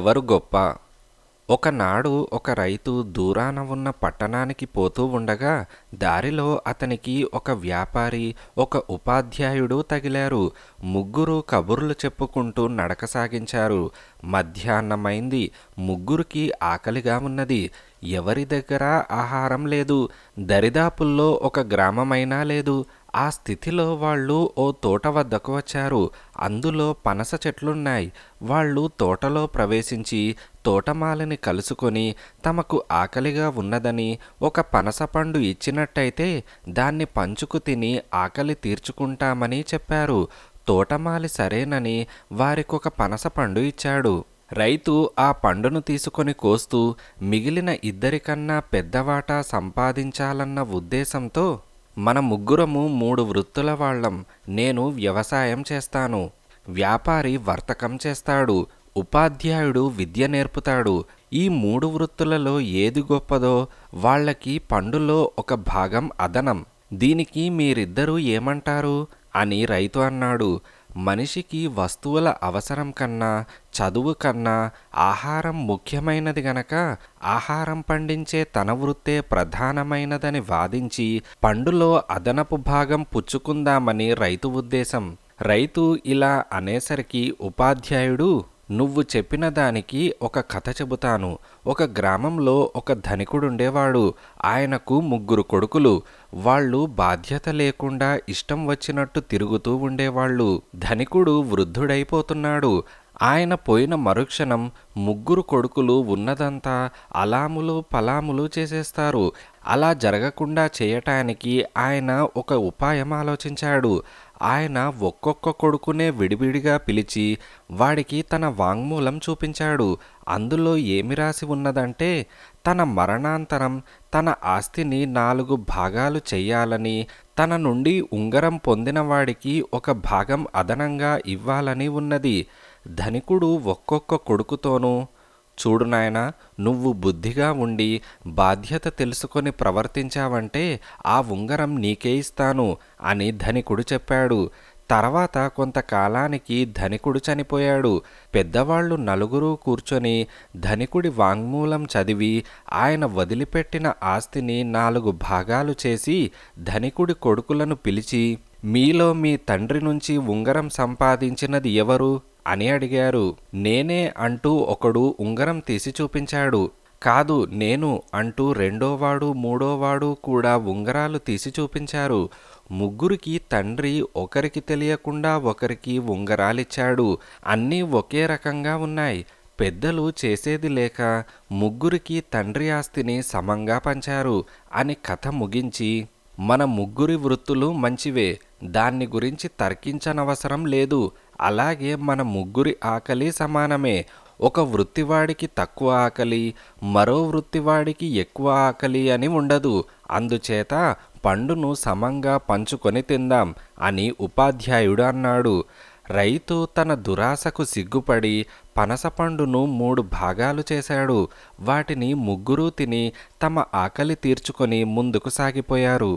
ఎవరు గొప్ప ఒకనాడు ఒక రైతు దూరాన ఉన్న పట్టణానికి పోతూ ఉండగా దారిలో అతనికి ఒక వ్యాపారి ఒక ఉపాధ్యాయుడు తగిలారు ముగ్గురు కబుర్లు చెప్పుకుంటూ నడక సాగించారు మధ్యాహ్నమైంది ముగ్గురికి ఆకలిగా ఉన్నది ఎవరి దగ్గర ఆహారం లేదు దరిదాపుల్లో ఒక గ్రామమైనా లేదు ఆ స్థితిలో వాళ్ళు ఓ తోట వద్దకు వచ్చారు అందులో పనస చెట్లున్నాయి వాళ్ళు తోటలో ప్రవేశించి తోటమాలని కలుసుకొని తమకు ఆకలిగా ఉన్నదని ఒక పనసపండు ఇచ్చినట్టయితే దాన్ని పంచుకు తిని ఆకలి తీర్చుకుంటామని చెప్పారు తోటమాలి సరేనని వారికొక పనసపండు ఇచ్చాడు రైతు ఆ పండును తీసుకొని కోస్తూ మిగిలిన ఇద్దరికన్నా పెద్దవాటా సంపాదించాలన్న ఉద్దేశంతో మన ముగ్గురము మూడు వృత్తుల వాళ్ళం నేను వ్యవసాయం చేస్తాను వ్యాపారి వర్తకం చేస్తాడు ఉపాధ్యాయుడు విద్య నేర్పుతాడు ఈ మూడు వృత్తులలో ఏది గొప్పదో వాళ్లకి పండులో ఒక భాగం అదనం దీనికి మీరిద్దరూ ఏమంటారు అని రైతు అన్నాడు మనిషికి వస్తువుల అవసరం కన్నా చదువు కన్నా ఆహారం ముఖ్యమైనది గనక ఆహారం పండించే తన వృత్తే ప్రధానమైనదని వాదించి పండులో అదనపు భాగం పుచ్చుకుందామని రైతు ఉద్దేశం రైతు ఇలా అనేసరికి ఉపాధ్యాయుడు నువ్వు చెప్పిన దానికి ఒక కథ చెబుతాను ఒక గ్రామంలో ఒక ధనికుడుండేవాడు ఆయనకు ముగ్గురు కొడుకులు వాళ్ళు బాధ్యత లేకుండా ఇష్టం వచ్చినట్టు తిరుగుతూ ఉండేవాళ్ళు ధనికుడు వృద్ధుడైపోతున్నాడు ఆయన పోయిన మరుక్షణం ముగ్గురు కొడుకులు ఉన్నదంతా అలాములు పలాములు చేసేస్తారు అలా జరగకుండా చేయటానికి ఆయన ఒక ఉపాయం ఆలోచించాడు ఆయన ఒక్కొక్క కొడుకునే విడివిడిగా పిలిచి వాడికి తన వాంగ్మూలం చూపించాడు అందులో ఏమి రాసి ఉన్నదంటే తన మరణాంతరం తన ఆస్తిని నాలుగు భాగాలు చెయ్యాలని తన నుండి ఉంగరం పొందిన వాడికి ఒక భాగం అదనంగా ఇవ్వాలని ఉన్నది ధనికుడు ఒక్కొక్క కొడుకుతోనూ చూడు నాయన నువ్వు బుద్ధిగా ఉండి బాధ్యత తెలుసుకొని ప్రవర్తించావంటే ఆ ఉంగరం నీకే ఇస్తాను అని ధనికుడు చెప్పాడు తర్వాత కొంతకాలానికి ధనికుడు చనిపోయాడు పెద్దవాళ్ళు నలుగురు కూర్చొని ధనికుడి వాంగ్మూలం చదివి ఆయన వదిలిపెట్టిన ఆస్తిని నాలుగు భాగాలు చేసి ధనికుడి కొడుకులను పిలిచి మీలో మీ తండ్రి నుంచి ఉంగరం సంపాదించినది ఎవరు అని అడిగారు నేనే అంటూ ఒకడు ఉంగరం తీసి చూపించాడు కాదు నేను అంటూ రెండోవాడు మూడోవాడు కూడా ఉంగరాలు తీసి చూపించారు ముగ్గురికి తండ్రి ఒకరికి తెలియకుండా ఒకరికి ఉంగరాలిచ్చాడు అన్నీ ఒకే రకంగా ఉన్నాయి పెద్దలు చేసేది లేక ముగ్గురికి తండ్రి ఆస్తిని సమంగా పంచారు అని కథ ముగించి మన ముగ్గురి వృత్తులు మంచివే దాన్ని గురించి తర్కించనవసరం లేదు అలాగే మన ముగ్గురి ఆకలి సమానమే ఒక వృత్తివాడికి తక్కువ ఆకలి మరో వృత్తివాడికి ఎక్కువ ఆకలి అని ఉండదు అందుచేత పండును సమంగా పంచుకొని తిందాం అని ఉపాధ్యాయుడు అన్నాడు రైతు తన దురాశకు సిగ్గుపడి పనసపండును మూడు భాగాలు చేశాడు వాటిని ముగ్గురూ తిని తమ ఆకలి తీర్చుకొని ముందుకు సాగిపోయారు